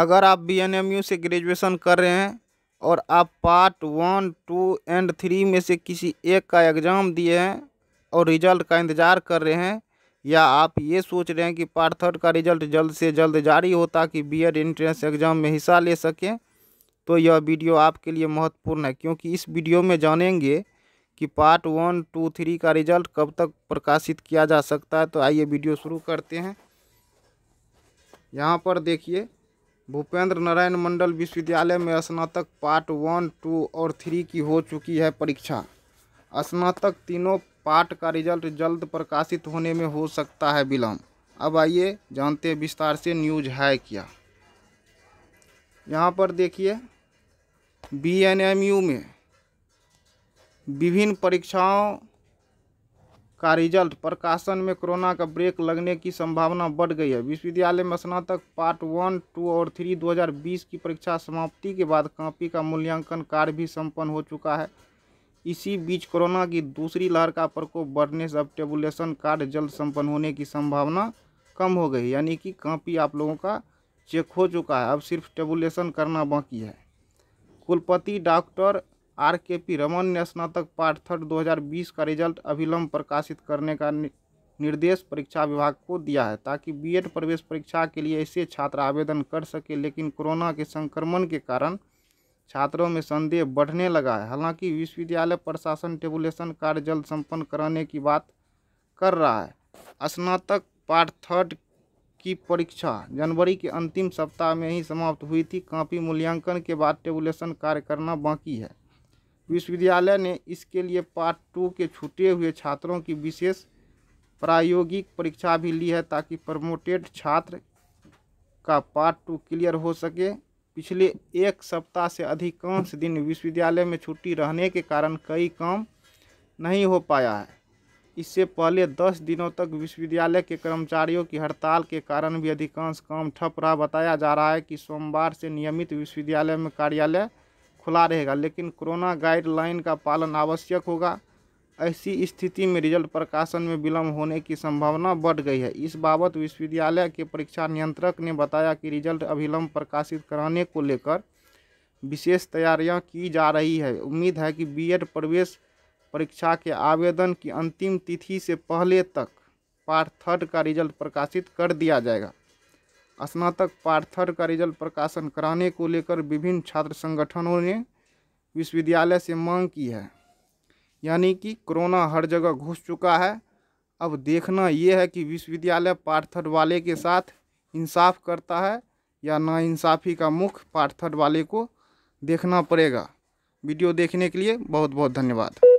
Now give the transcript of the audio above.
अगर आप B N M U से ग्रेजुएशन कर रहे हैं और आप part one two and three में से किसी एक का एग्ज़ाम दिए हैं और रिज़ल्ट का इंतज़ार कर रहे हैं या आप ये सोच रहे हैं कि पार्ट थर्ड का रिज़ल्ट जल्द से जल्द जारी हो ताकि बी एड एंट्रेंस एग्ज़ाम में हिस्सा ले सकें तो यह वीडियो आपके लिए महत्वपूर्ण है क्योंकि इस वीडियो में जानेंगे कि पार्ट वन टू थ्री का रिज़ल्ट कब तक प्रकाशित किया जा सकता है तो आइए वीडियो शुरू करते हैं यहाँ पर देखिए भूपेंद्र नारायण मंडल विश्वविद्यालय में स्नातक पार्ट वन टू और थ्री की हो चुकी है परीक्षा स्नातक तीनों पार्ट का रिजल्ट जल्द प्रकाशित होने में हो सकता है विलम्ब अब आइए जानते हैं विस्तार से न्यूज है क्या यहाँ पर देखिए बी एन एम यू में विभिन्न परीक्षाओं का रिजल्ट प्रकाशन में कोरोना का ब्रेक लगने की संभावना बढ़ गई है विश्वविद्यालय में स्नातक पार्ट वन टू और थ्री 2020 की परीक्षा समाप्ति के बाद कॉपी का मूल्यांकन कार्य भी संपन्न हो चुका है इसी बीच कोरोना की दूसरी लहर का प्रकोप बढ़ने से अब टेबुलेशन कार्य जल्द संपन्न होने की संभावना कम हो गई यानी कि कॉपी आप लोगों का चेक हो चुका है अब सिर्फ टेबुलेशन करना बाकी है कुलपति doctor R K P Raman ने स्नातक पार्ट हज़ार 2020 का रिजल्ट अभिलम्ब प्रकाशित करने का निर्देश परीक्षा विभाग को दिया है ताकि बीएड प्रवेश परीक्षा के लिए ऐसे छात्र आवेदन कर सके लेकिन कोरोना के संक्रमण के कारण छात्रों में संदेह बढ़ने लगा है हालांकि विश्वविद्यालय प्रशासन टेबुलेशन कार्य जल्द संपन्न कराने की बात कर रहा है स्नातक पार्ट थर्ड की परीक्षा जनवरी के अंतिम सप्ताह में ही समाप्त हुई थी कापी मूल्यांकन के बाद टेबुलेशन कार्य करना बाकी है विश्वविद्यालय ने इसके लिए पार्ट टू के छूटे हुए छात्रों की विशेष प्रायोगिक परीक्षा भी ली है ताकि प्रमोटेड छात्र का पार्ट टू क्लियर हो सके पिछले एक सप्ताह से अधिकांश दिन विश्वविद्यालय में छुट्टी रहने के कारण कई काम नहीं हो पाया है इससे पहले दस दिनों तक विश्वविद्यालय के कर्मचारियों की हड़ताल के कारण भी अधिकांश काम ठप रहा बताया जा रहा है कि सोमवार से नियमित विश्वविद्यालय में कार्यालय खुला रहेगा लेकिन कोरोना गाइडलाइन का पालन आवश्यक होगा ऐसी स्थिति में रिजल्ट प्रकाशन में विलम्ब होने की संभावना बढ़ गई है इस बाबत विश्वविद्यालय के परीक्षा नियंत्रक ने बताया कि रिजल्ट अभिलम्ब प्रकाशित कराने को लेकर विशेष तैयारियां की जा रही है उम्मीद है कि बीएड प्रवेश परीक्षा के आवेदन की अंतिम तिथि से पहले तक पार्ट थर्ड का रिजल्ट प्रकाशित कर दिया जाएगा स्नातक पार्थर का रिजल्ट प्रकाशन कराने को लेकर विभिन्न छात्र संगठनों ने विश्वविद्यालय से मांग की है यानी कि कोरोना हर जगह घुस चुका है अब देखना ये है कि विश्वविद्यालय पार्थर वाले के साथ इंसाफ करता है या नाइंसाफ़ी का मुख पार्थर वाले को देखना पड़ेगा वीडियो देखने के लिए बहुत बहुत धन्यवाद